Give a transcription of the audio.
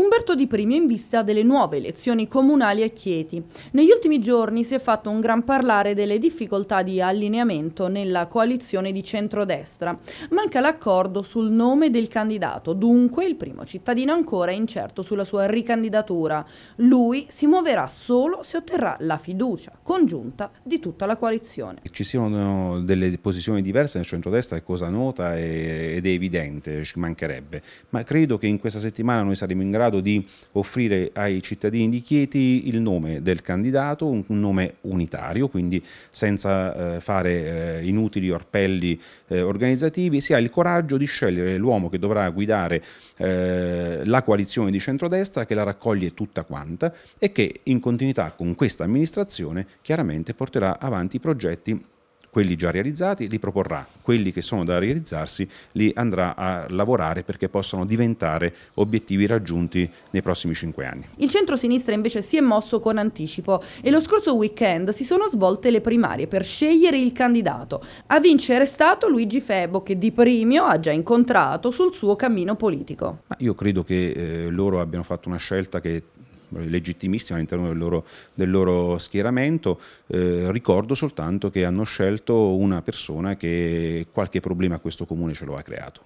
Umberto Di Primio in vista delle nuove elezioni comunali a Chieti. Negli ultimi giorni si è fatto un gran parlare delle difficoltà di allineamento nella coalizione di centrodestra. Manca l'accordo sul nome del candidato, dunque il primo cittadino ancora è incerto sulla sua ricandidatura. Lui si muoverà solo se otterrà la fiducia congiunta di tutta la coalizione. Ci siano delle posizioni diverse nel centrodestra è cosa nota ed è evidente, ci mancherebbe, ma credo che in questa settimana noi saremo in grado grado di offrire ai cittadini di Chieti il nome del candidato, un, nome unitario, quindi senza eh, fare eh, inutili orpelli eh, organizzativi, si ha il coraggio di scegliere l'uomo che dovrà guidare eh, la coalizione di centrodestra che la raccoglie tutta quanta e che in continuità con questa amministrazione chiaramente porterà avanti i progetti quelli già realizzati, li proporrà, quelli che sono da realizzarsi li andrà a lavorare perché possano diventare obiettivi raggiunti nei prossimi cinque anni. Il centro-sinistra invece si è mosso con anticipo e lo scorso weekend si sono svolte le primarie per scegliere il candidato. A vincere è stato Luigi Febo che di primio ha già incontrato sul suo cammino politico. Ma io credo che eh, loro abbiano fatto una scelta che eh, legittimisti all'interno del loro, del loro schieramento. Eh, ricordo soltanto che hanno scelto una persona che qualche problema a questo comune ce lo ha creato.